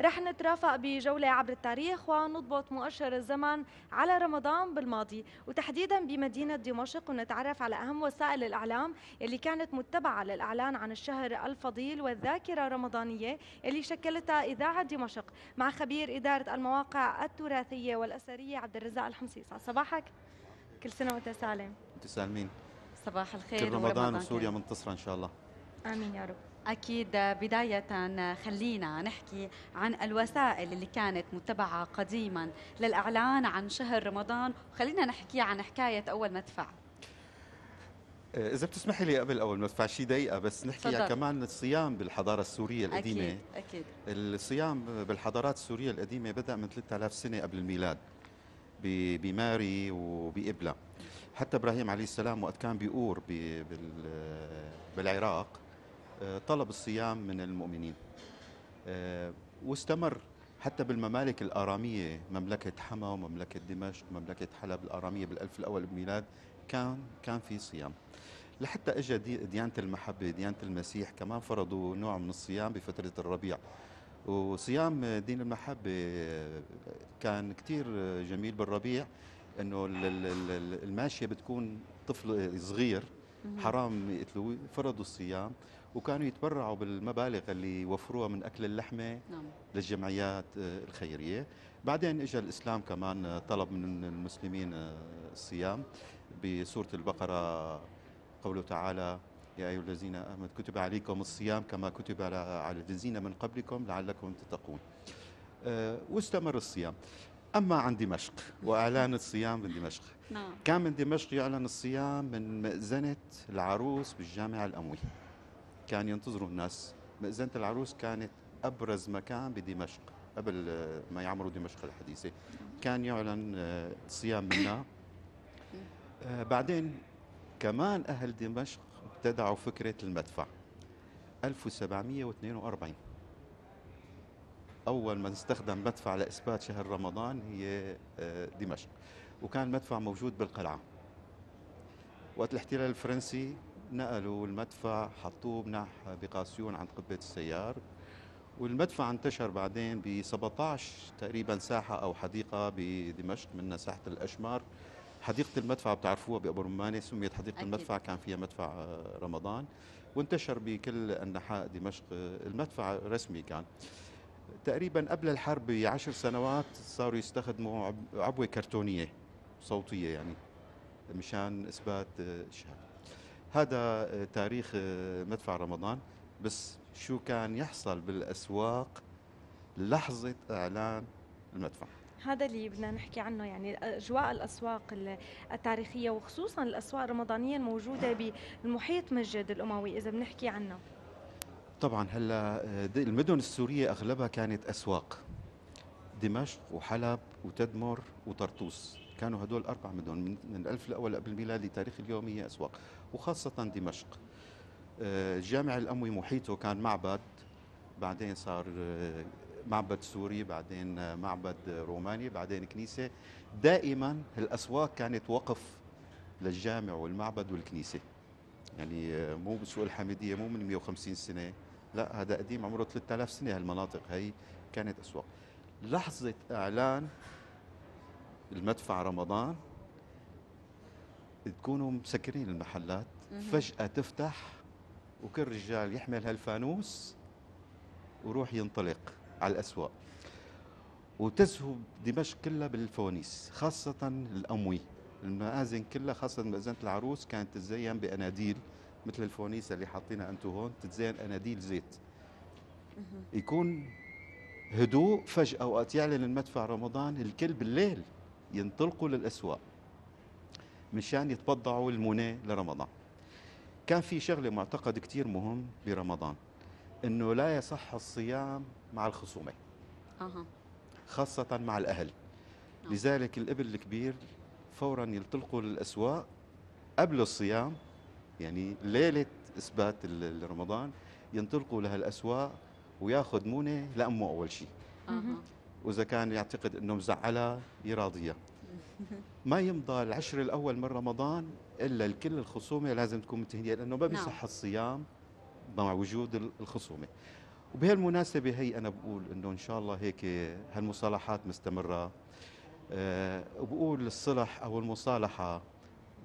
رح نترافق بجولة عبر التاريخ ونضبط مؤشر الزمن على رمضان بالماضي وتحديدا بمدينة دمشق ونتعرف على أهم وسائل الإعلام اللي كانت متبعة للإعلان عن الشهر الفضيل والذاكرة الرمضانية اللي شكلتها إذاعة دمشق مع خبير إدارة المواقع التراثية والأثرية عبد الرزاق الحمصيص صباحك كل سنة وأنت سالم أنت سالمين صباح الخير كل رمضان وسوريا منتصرة إن شاء الله آمين يا رب أكيد بداية خلينا نحكي عن الوسائل اللي كانت متبعة قديما للإعلان عن شهر رمضان وخلينا نحكي عن حكاية أول مدفع آه، إذا بتسمحي لي قبل أول مدفع شي دقيقة بس نحكي يعني كمان الصيام بالحضارة السورية القديمة أكيد أكيد الصيام بالحضارات السورية القديمة بدأ من 3000 سنة قبل الميلاد بماري وبإبلة حتى إبراهيم عليه السلام وقت كان بيقور بالعراق طلب الصيام من المؤمنين آه، واستمر حتى بالممالك الآرامية مملكة حما ومملكة دمشق ومملكة حلب الآرامية بالألف الأول بميلاد كان كان في صيام لحتى اجى ديانة المحبة ديانة المسيح كمان فرضوا نوع من الصيام بفترة الربيع وصيام دين المحبة آه، كان كتير جميل بالربيع انه الماشية بتكون طفل صغير حرام يقتلوه فرضوا الصيام وكانوا يتبرعوا بالمبالغ اللي يوفروها من اكل اللحمه نعم. للجمعيات آه، الخيريه بعدين اجى الاسلام كمان آه، طلب من المسلمين آه، الصيام بسوره البقره قوله تعالى يا أيها الذين آمنوا كتب عليكم الصيام كما كتب على الذين من قبلكم لعلكم تتقون واستمر الصيام أما عن دمشق وإعلان الصيام من دمشق نعم. كان من دمشق يعلن الصيام من مئذنه العروس بالجامع الأموي كان ينتظروا الناس مئذنة العروس كانت أبرز مكان بدمشق قبل ما يعمروا دمشق الحديثة كان يعلن آه، صيام منها آه، بعدين كمان أهل دمشق ابتدعوا فكرة المدفع 1742 أول من استخدم مدفع لإثبات شهر رمضان هي آه، دمشق وكان المدفع موجود بالقلعة وقت الاحتلال الفرنسي نقلوا المدفع حطوه بنح بقاسيون عند قبة السيار والمدفع انتشر بعدين ب 17 تقريبا ساحة أو حديقة بدمشق منها ساحة الأشمار حديقة المدفع بتعرفوها بأبو رمانة سميت حديقة أكيد. المدفع كان فيها مدفع رمضان وانتشر بكل أنحاء دمشق المدفع رسمي كان تقريبا قبل الحرب بعشر سنوات صاروا يستخدموا عبوة كرتونية صوتية يعني مشان إثبات الشهادة هذا آه، تاريخ آه، مدفع رمضان بس شو كان يحصل بالاسواق لحظه اعلان المدفع هذا اللي بدنا نحكي عنه يعني اجواء الاسواق التاريخيه وخصوصا الاسواق الرمضانيه الموجوده بالمحيط مسجد الاموي اذا بنحكي عنه طبعا هلا آه، المدن السوريه اغلبها كانت اسواق دمشق وحلب وتدمر وطرطوس كانوا هدول أربع مدن من الألف الأول قبل الميلاد لتاريخ اليوم هي أسواق وخاصة دمشق الجامع آه، الأموي محيطه كان معبد بعدين صار آه، معبد سوري بعدين آه، معبد روماني بعدين كنيسة دائما الأسواق كانت وقف للجامع والمعبد والكنيسة يعني مو بسوق الحميدية مو من 150 سنة لا هذا قديم عمره 3000 سنة هالمناطق هي كانت أسواق لحظة إعلان المدفع رمضان تكونوا مسكرين المحلات فجأة تفتح وكل رجال يحمل هالفانوس وروح ينطلق على الأسواق وتزهو دمشق كلها بالفوانيس خاصة الأموي المآذن كلها خاصة مأذنة العروس كانت تتزين بأناديل مثل الفوانيس اللي حاطينها أنتم هون تتزين أناديل زيت يكون هدوء فجأة وقت يعلن المدفع رمضان الكل بالليل ينطلقوا للأسواق مشان يتبضعوا المناة لرمضان كان في شغلة معتقد كثير مهم برمضان أنه لا يصح الصيام مع الخصومة أه. خاصة مع الأهل نعم. لذلك الابن الكبير فورا ينطلقوا للأسواق قبل الصيام يعني ليلة إثبات رمضان ينطلقوا لهالأسواق وياخذ مونه لأمه أول شيء واذا كان يعتقد انه مزعلها يراضيها ما يمضى العشر الاول من رمضان الا الكل الخصومه لازم تكون متهنيه لانه ما بيصح نعم. الصيام مع وجود الخصومه وبهالمناسبه هي انا بقول انه ان شاء الله هيك هالمصالحات مستمره أه وبقول الصلح او المصالحه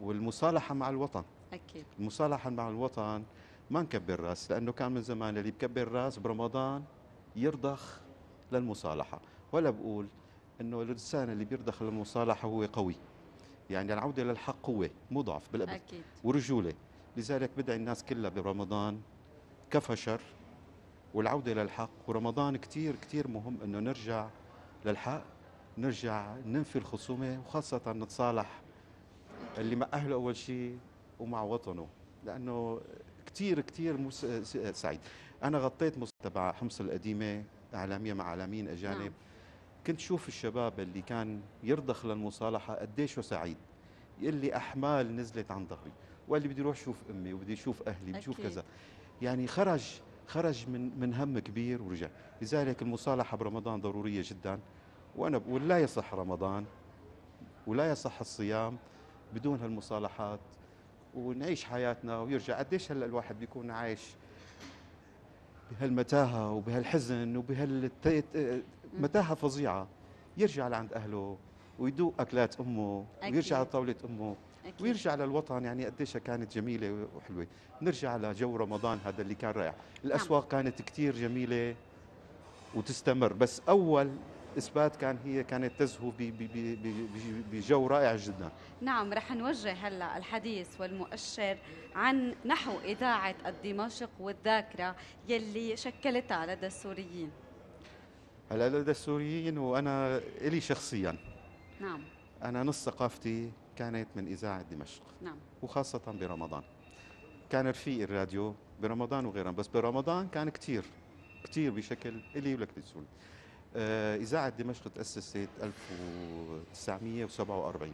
والمصالحه مع الوطن اكيد المصالحه مع الوطن ما نكبر راس لانه كان من زمان اللي بكبر راس برمضان يرضخ للمصالحه ولا بقول انه الانسان اللي بيرضخ للمصالحه هو قوي يعني العوده للحق قوه مو ضعف بالابد أكيد. ورجوله لذلك بدعي الناس كلها برمضان كفى شر والعوده للحق ورمضان كثير كثير مهم انه نرجع للحق نرجع ننفي الخصومه وخاصه نتصالح اللي مع اهله اول شيء ومع وطنه لانه كثير كثير سعيد انا غطيت تبع حمص القديمه اعلاميه مع اعلاميين اجانب نعم. كنت شوف الشباب اللي كان يرضخ للمصالحة قديش سعيد يقول أحمال نزلت عن ظهري وقال لي بدي أروح شوف أمي وبدي يشوف أهلي بشوف كذا يعني خرج خرج من من هم كبير ورجع لذلك المصالحة برمضان ضرورية جدا وأنا بقول لا يصح رمضان ولا يصح الصيام بدون هالمصالحات ونعيش حياتنا ويرجع قديش هلا الواحد بيكون عايش بهالمتاهه وبهالحزن وبهالمتاهه فظيعه يرجع لعند اهله ويدوق اكلات امه أكيد. ويرجع لطاوله امه أكيد. ويرجع للوطن يعني قديش كانت جميله وحلوه نرجع لجو رمضان هذا اللي كان رائع نعم. الاسواق نعم. كانت كثير جميله وتستمر بس اول اثبات كان هي كانت تزهو بجو رائع جدا نعم رح نوجه هلا الحديث والمؤشر عن نحو اذاعه الدمشق والذاكره يلي شكلتها لدى السوريين هلا لدى السوريين وانا الي شخصيا نعم انا نص ثقافتي كانت من اذاعه دمشق نعم وخاصه برمضان كان رفيق الراديو برمضان وغيرها بس برمضان كان كثير كثير بشكل الي ولك للسوري آه، إذاعة دمشق تأسست 1947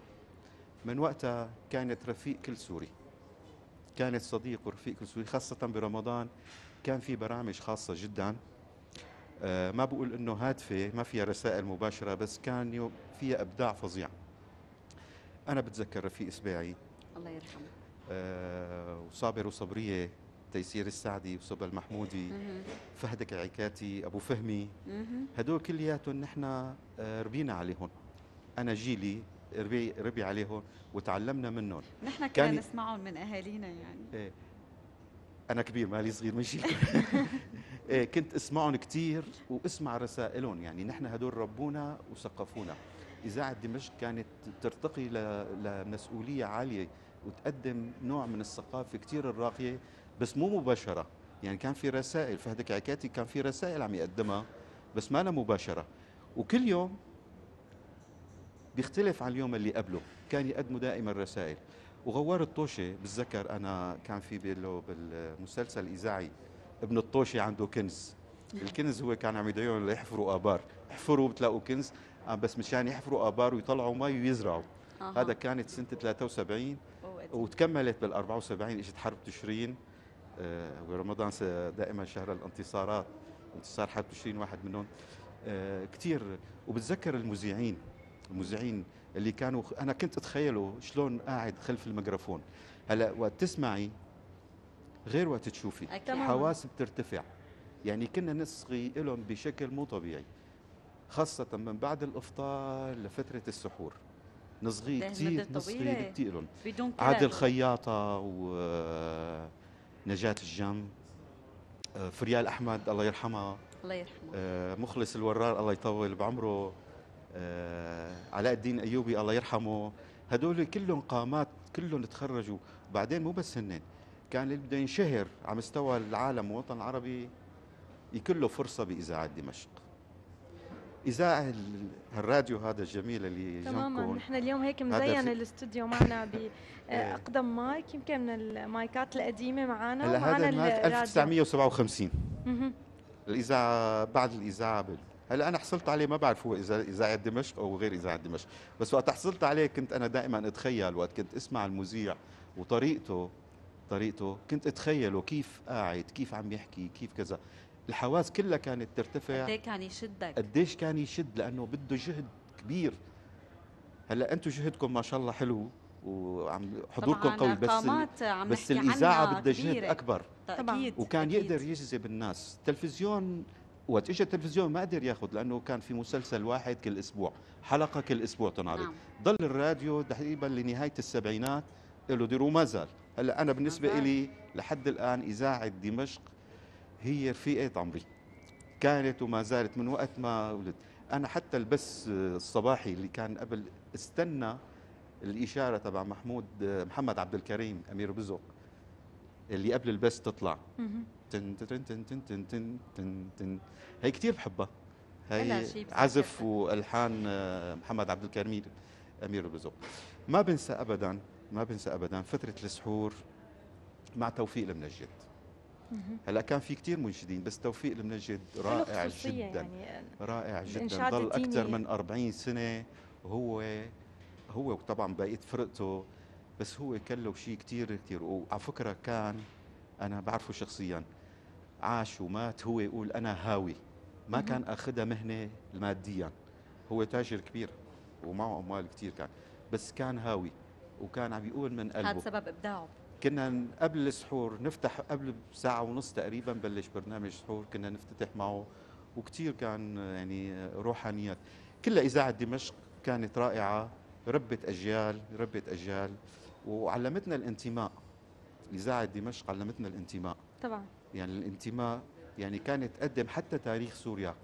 من وقتها كانت رفيق كل سوري كانت صديق ورفيق كل سوري خاصة برمضان كان في برامج خاصة جدا آه، ما بقول انه هادفه ما فيها رسائل مباشره بس كان فيها ابداع فظيع انا بتذكر رفيق سباعي الله يرحمه آه، وصابر وصبريه تيسير السعدي وصبا المحمودي فهدك العكاتي ابو فهمي هدول كلياتهم نحن آه، ربينا عليهم انا جيلي ربي ربي عليهم وتعلمنا منهم نحن كنا نسمعهم من اهالينا يعني ايه انا كبير مالي صغير من جيلكم إيه كنت اسمعهم كثير واسمع رسائلهم يعني نحن هدول ربونا وثقفونا اذاعه دمشق كانت ترتقي لمسؤوليه عاليه وتقدم نوع من الثقافه كثير الراقيه بس مو مباشره يعني كان في رسائل فهد كعكاتي كان في رسائل عم يقدمها بس ما لها مباشره وكل يوم بيختلف عن اليوم اللي قبله كان يقدموا دائما رسائل وغوار الطوشي بتذكر انا كان في بالمسلسل الاذاعي ابن الطوشي عنده كنز الكنز هو كان عم يدعيهم ليحفروا ابار احفروا بتلاقوا كنز آه، بس مشان يحفروا ابار ويطلعوا مي ويزرعوا آه. هذا كانت سنه 73 إيه. وتكملت بال 74 اجت حرب تشرين آه، ورمضان دائما شهر الانتصارات انتصار حرب تشرين واحد منهم آه، كثير وبتذكر المذيعين المذيعين اللي كانوا انا كنت اتخيله شلون قاعد خلف الميكروفون هلا وقت تسمعي غير وقت تشوفي الحواس بترتفع يعني كنا نصغي لهم بشكل مو طبيعي خاصة من بعد الإفطار لفترة السحور نصغي كثير نصغي كثير لهم عادل خياطة و نجاة الجم آه، فريال أحمد الله يرحمها الله يرحمه آه، مخلص الورار الله يطول بعمره آه، علاء الدين ايوبي الله يرحمه هدول كلهم قامات كلهم تخرجوا بعدين مو بس هن كان اللي بده ينشهر على مستوى العالم والوطن العربي يكون له فرصه باذاعه دمشق اذاعه هالراديو هذا الجميل اللي تماما نحن اليوم هيك مزين الاستوديو معنا باقدم إيه. مايك يمكن من المايكات القديمه معنا هلا هذا المايك 1957 الاذاعه بعد الاذاعه هلا انا حصلت عليه ما بعرف هو اذا اذاعه دمشق او غير اذاعه دمشق بس وقت حصلت عليه كنت انا دائما اتخيل وقت كنت اسمع المذيع وطريقته طريقته كنت اتخيله كيف قاعد كيف عم يحكي كيف كذا الحواس كلها كانت ترتفع قديش إيه كان يشدك قديش كان يشد لانه بده جهد كبير هلا انتم جهدكم ما شاء الله حلو وعم حضوركم قوي بس عم بس الاذاعه بدها جهد اكبر طبعا وكان أكيد. يقدر يجذب الناس التلفزيون وقت اجى التلفزيون ما قدر ياخذ لانه كان في مسلسل واحد كل اسبوع حلقه كل اسبوع تنعرض نعم. ضل الراديو تقريبا لنهايه السبعينات له دور وما زال هلا انا بالنسبه لي لحد الان اذاعه دمشق هي رفيقه عمري كانت وما زالت من وقت ما ولدت انا حتى البث الصباحي اللي كان قبل استنى الاشاره تبع محمود محمد عبد الكريم امير بزق اللي قبل البث تطلع تن تن تن تن تن تن تن تن هي كثير بحبها هي عزف والحان آه، محمد عبد الكريم امير بزق ما بنسى ابدا ما بنسى ابدا فتره السحور مع توفيق المنجد هلا كان في كثير منشدين بس توفيق المنجد رائع جدا يعني رائع جدا ضل اكثر من 40 سنه هو هو وطبعا بقيه فرقته بس هو له شيء كثير كثير وعلى فكره كان انا بعرفه شخصيا عاش ومات هو يقول انا هاوي ما كان اخذها مهنه ماديا هو تاجر كبير ومعه اموال كثير كان بس كان هاوي وكان عم يقول من قلبه هذا سبب ابداعه كنا قبل السحور نفتح قبل بساعة ونص تقريبا بلش برنامج سحور كنا نفتتح معه وكثير كان يعني روحانيات كلها إذاعة دمشق كانت رائعة ربت أجيال ربت أجيال وعلمتنا الانتماء إذاعة دمشق علمتنا الانتماء طبعا يعني الانتماء يعني كانت تقدم حتى تاريخ سوريا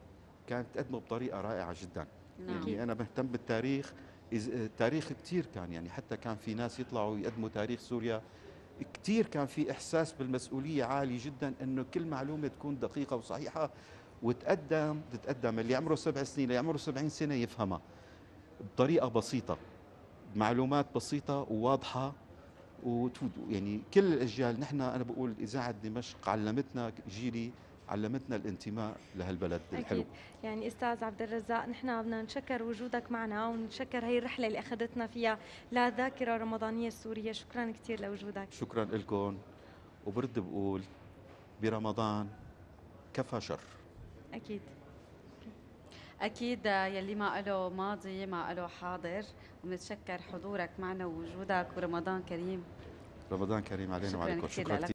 كانت تقدمه بطريقة رائعة جدا نعم. يعني أنا مهتم بالتاريخ آه، تاريخ كثير كان يعني حتى كان في ناس يطلعوا يقدموا تاريخ سوريا كثير كان في احساس بالمسؤوليه عالي جدا انه كل معلومه تكون دقيقه وصحيحه وتقدم تتقدم اللي عمره سبع سنين اللي عمره 70 سنه يفهمها بطريقه بسيطه معلومات بسيطه وواضحه وتود يعني كل الاجيال نحن انا بقول اذاعه دمشق علمتنا جيلي علمتنا الانتماء لهالبلد أكيد. الحلو يعني استاذ عبد الرزاق نحن بدنا نشكر وجودك معنا ونشكر هي الرحله اللي اخذتنا فيها للذاكره الرمضانيه السوريه شكرا كثير لوجودك شكرا لكم وبرد بقول برمضان كفى شر اكيد اكيد يلي ما له ماضي ما له حاضر ومتشكر حضورك معنا ووجودك ورمضان كريم رمضان كريم علينا وعليكم شكرا